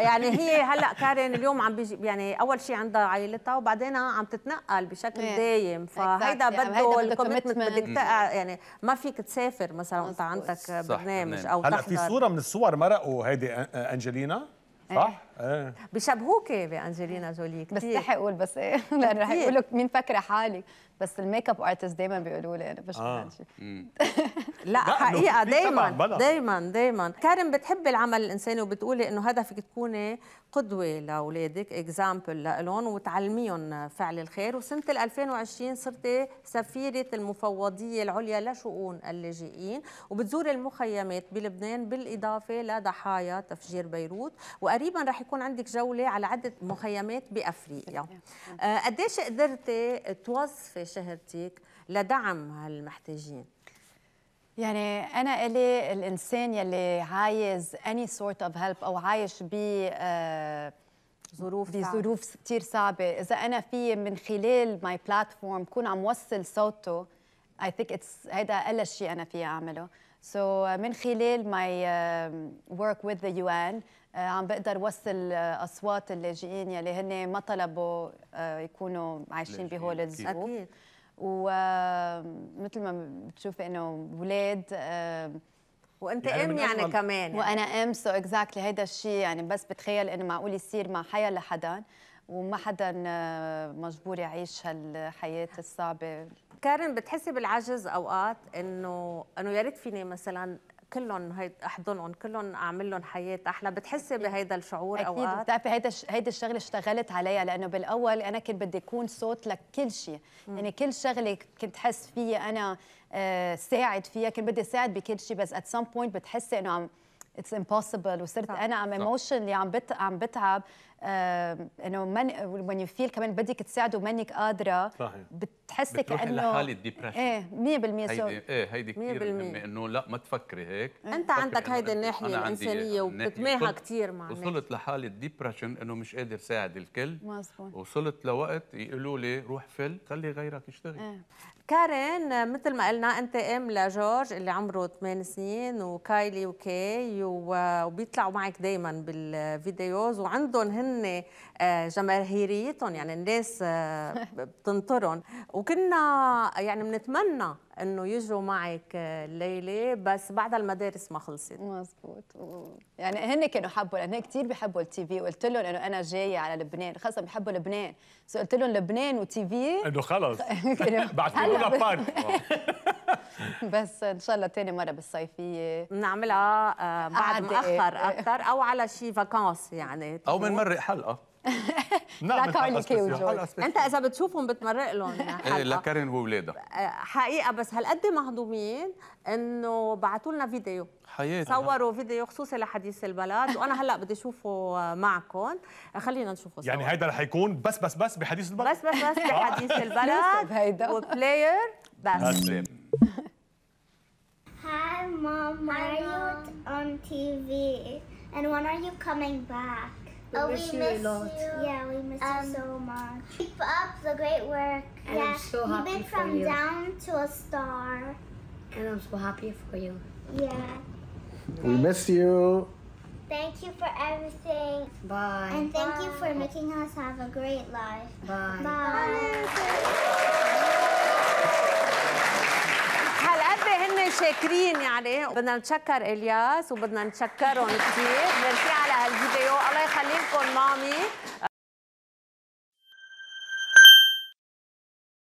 يعني هي هلا كارين اليوم عم بيجي يعني اول شيء عندها عائلتها وبعدين عم تتنقل بشكل دايم فهيدا يعني بده الكوميتمنت بدك mm. يعني ما فيك تسافر مثلا وانت عندك برنامج او هلا في صوره من الصور مرقوا هيدي انجلينا إيه. صح؟ ايه بشبهوكي بانجلينا جولي كثير بستحي اقول بس ايه لانه رح يقولوا مين فاكره حالي بس الميك اب ارتست دائما بيقولوا لي انا بشبه آه. لا حقيقه دائما دائما دائما كارم بتحبي العمل الانساني وبتقولي انه هدفك تكوني إيه؟ قدوه لاولادك اكزامبل لهم وتعلميهم فعل الخير وسنه 2020 صرتي إيه؟ سفيره المفوضيه العليا لشؤون اللاجئين وبتزوري المخيمات بلبنان بالاضافه لضحايا تفجير بيروت وقريب قريبا رح يكون عندك جوله على عده مخيمات بافريقيا آه، قديش قدرتي توظفي شهرتك لدعم هالمحتاجين يعني انا الي الانسان يلي عايز اني سورت اوف هيلب او عايش ب آه، ظروف بظروف كثير صعبه اذا انا في من خلال ماي بلاتفورم كون عم وصل صوته اي ثينك اتس هيدا اقل شيء انا فيي اعمله سو so, آه، من خلال ماي ورك وذ ذا يو ان آه، عم بقدر وصل آه، اصوات اللاجئين يلي هن ما طلبوا آه، يكونوا عايشين بهول الظروف اكيد ومثل ما بتشوفي انه اولاد وانت يعني ام يعني كمان يعني. وانا ام سو اكزاكتلي هيدا الشيء يعني بس بتخيل انه معقول يصير مع حيا لحدا وما حدا مجبور يعيش هالحياه الصعبه كارن بتحسي بالعجز اوقات انه انه يا ريت فيني مثلا كلهم احضنهم كلهم اعمل لهم حياه احلى بتحسي بهيدا الشعور اكيد اوقات بتعرفي هيدا هيدا الشغله اشتغلت عليها لانه بالاول انا كنت بدي اكون صوت لكل شيء يعني كل شغله كنت حس فيها انا أه ساعد فيها كنت بدي ساعد بكل شيء بس ات سم بوينت بتحسي انه عم اتس امبوسيبل وصرت صح. انا عم ايموشنلي عم بت عم بتعب انه من وين يو فيل كمان بدك تساعده ومنك قادره صحيح. بت بتحسي كانه لحاله الديبرشن ايه 100% سوري ايه هيدي كثير مهمه انه لا ما تفكري هيك إيه. انت عندك هيدي الناحيه الانسانيه وبتتماهى كثير مع وصلت لحاله ديبرشن انه مش قادر ساعد الكل مزبوط وصلت لوقت يقولوا لي روح فل خلي غيرك يشتغل ايه. كارين مثل ما قلنا انت ام لجورج اللي عمره 8 سنين وكايلي وكاي وبيطلعوا معك دائما بالفيديوز وعندهم هن آه، جماهيريتهم يعني الناس آه، بتنطرهم وكنا يعني بنتمنى انه يجوا معك الليله بس بعد المدارس ما خلصت مزبوط يعني هن كانوا حبوا لانه كثير بحبوا التي في وقلت لهم انه انا جايه على لبنان خاصه بحبوا لبنان سو قلت لهم لبنان وتي في انه خلص بعثوا لنا بارك بس ان شاء الله ثاني مره بالصيفيه بنعملها آه، بعد مؤخر اكثر او على شي فاكانس يعني او بنمرق حلقه نعم حلقة انت اذا بتشوفهم بتمرق لهم حلقه يعني. إيه، لكارين واولادها آه، حقيقه بس بس هالقد مهضومين انه بعثوا لنا فيديو حياتي نعم. صوروا فيديو خصوصي لحديث البلد وانا هلا بدي اشوفه معكم خلينا نشوفه يعني هيدا رح يكون بس بس بس بحديث البلد بس بس بس آه. بحديث البلد وبلاير بس Hi mom, why are you on TV? And when are you coming back? We oh, miss we you miss a lot. You. Yeah, we miss um, you so much. Keep up the great work. And yeah, I'm so happy you've been from you. down to a star. And I'm so happy for you. Yeah. We miss you. Thank you for everything. Bye. And thank Bye. you for making us have a great life. Bye. Bye. Bye. شاكرين يعني بدنا نتشكر الياس وبدنا نتشكرهم كثير ميرسي على هالفيديو الله يخلي لكم مامي